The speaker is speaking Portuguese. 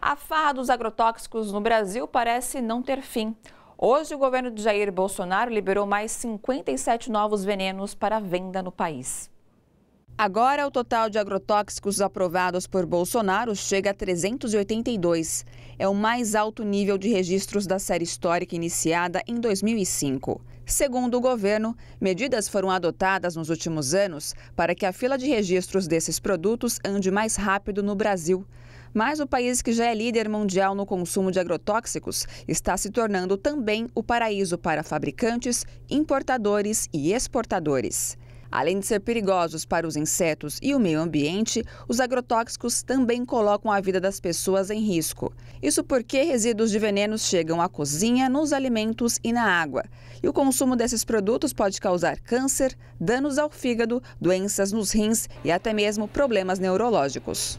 A farra dos agrotóxicos no Brasil parece não ter fim. Hoje, o governo de Jair Bolsonaro liberou mais 57 novos venenos para venda no país. Agora, o total de agrotóxicos aprovados por Bolsonaro chega a 382. É o mais alto nível de registros da série histórica iniciada em 2005. Segundo o governo, medidas foram adotadas nos últimos anos para que a fila de registros desses produtos ande mais rápido no Brasil. Mas o país que já é líder mundial no consumo de agrotóxicos está se tornando também o paraíso para fabricantes, importadores e exportadores. Além de ser perigosos para os insetos e o meio ambiente, os agrotóxicos também colocam a vida das pessoas em risco. Isso porque resíduos de venenos chegam à cozinha, nos alimentos e na água. E o consumo desses produtos pode causar câncer, danos ao fígado, doenças nos rins e até mesmo problemas neurológicos.